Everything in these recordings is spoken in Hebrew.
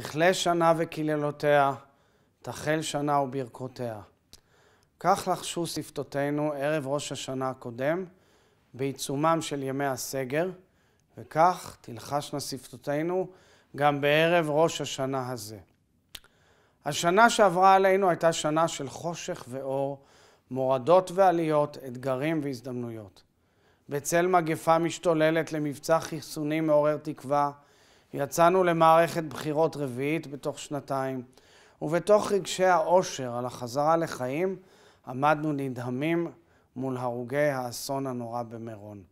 תכלה שנה וקללותיה, תחל שנה וברכותיה. כך לחשו שפתותינו ערב ראש השנה הקודם, בעיצומם של ימי הסגר, וכך תלחשנה שפתותינו גם בערב ראש השנה הזה. השנה שעברה עלינו הייתה שנה של חושך ואור, מורדות ועליות, אתגרים והזדמנויות. בצל מגפה משתוללת למבצע חיסונים מעורר תקווה, יצאנו למערכת בחירות רביעית בתוך שנתיים, ובתוך רגשי האושר על החזרה לחיים עמדנו נדהמים מול הרוגי האסון הנורא במירון.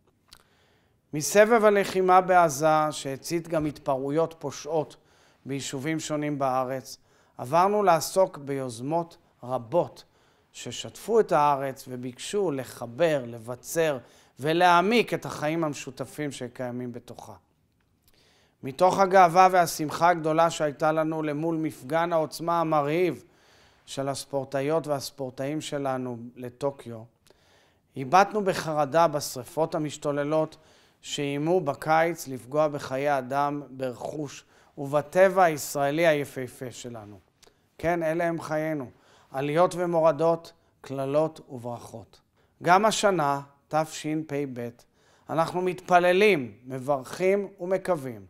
מסבב הלחימה בעזה, שהצית גם התפרעויות פושעות ביישובים שונים בארץ, עברנו לעסוק ביוזמות רבות ששטפו את הארץ וביקשו לחבר, לבצר ולהעמיק את החיים המשותפים שקיימים בתוכה. מתוך הגאווה והשמחה הגדולה שהייתה לנו למול מפגן העוצמה המרהיב של הספורטאיות והספורטאים שלנו לטוקיו, הבטנו בחרדה בשריפות המשתוללות שאיימו בקיץ לפגוע בחיי אדם, ברכוש ובטבע הישראלי היפהפה שלנו. כן, אלה הם חיינו. עליות ומורדות, קללות וברכות. גם השנה, תשפ"ב, אנחנו מתפללים, מברכים ומקווים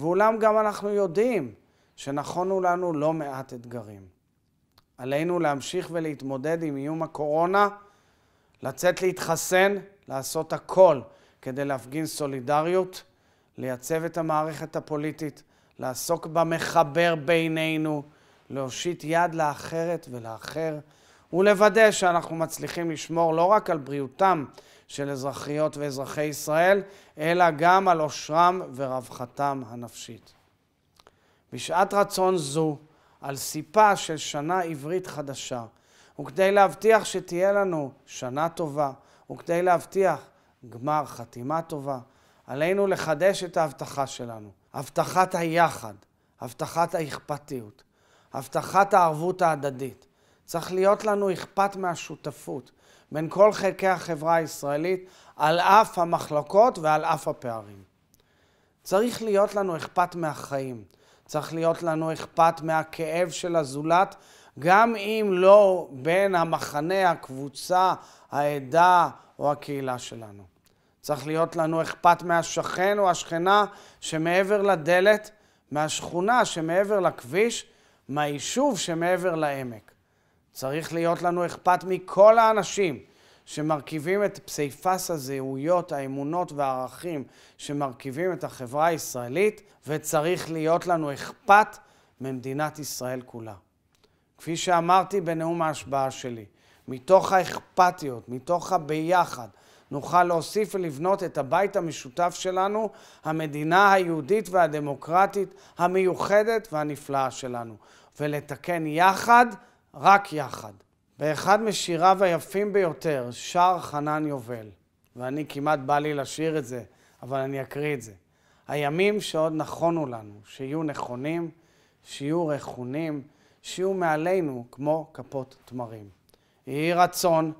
ואולם גם אנחנו יודעים שנכונו לנו לא מעט אתגרים. עלינו להמשיך ולהתמודד עם איום הקורונה, לצאת להתחסן, לעשות הכל כדי להפגין סולידריות, לייצב את המערכת הפוליטית, לעסוק במחבר בינינו, להושיט יד לאחרת ולאחר, ולוודא שאנחנו מצליחים לשמור לא רק על בריאותם של אזרחיות ואזרחי ישראל, אלא גם על עושרם ורווחתם הנפשית. בשעת רצון זו, על סיפה של שנה עברית חדשה, וכדי להבטיח שתהיה לנו שנה טובה, וכדי להבטיח גמר חתימה טובה, עלינו לחדש את ההבטחה שלנו. הבטחת היחד, הבטחת האכפתיות, הבטחת הערבות ההדדית, צריך להיות לנו אכפת מהשותפות בין כל חלקי החברה הישראלית, על אף המחלוקות ועל אף הפערים. צריך להיות לנו אכפת מהחיים, צריך להיות לנו אכפת מהכאב של הזולת, גם אם לא בין המחנה, הקבוצה, העדה או הקהילה שלנו. צריך להיות לנו אכפת מהשכן או השכנה שמעבר לדלת, מהשכונה שמעבר לכביש, מהיישוב שמעבר לעמק. צריך להיות לנו אכפת מכל האנשים שמרכיבים את פסיפס הזהויות, האמונות והערכים שמרכיבים את החברה הישראלית, וצריך להיות לנו אכפת ממדינת ישראל כולה. כפי שאמרתי בנאום ההשבעה שלי, מתוך האכפתיות, מתוך הביחד, נוכל להוסיף ולבנות את הבית המשותף שלנו, המדינה היהודית והדמוקרטית המיוחדת והנפלאה שלנו, ולתקן יחד רק יחד. באחד משיריו היפים ביותר, שר חנן יובל, ואני כמעט בא לי לשיר את זה, אבל אני אקריא את זה. הימים שעוד נכונו לנו, שיהיו נכונים, שיהיו רכונים, שיהיו מעלינו כמו כפות תמרים. יהי רצון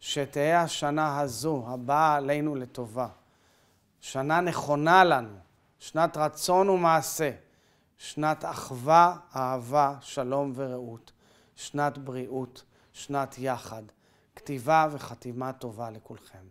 שתהא השנה הזו, הבאה עלינו לטובה. שנה נכונה לנו, שנת רצון ומעשה, שנת אחווה, אהבה, שלום ורעות. שנת בריאות, שנת יחד. כתיבה וחתימה טובה לכולכם.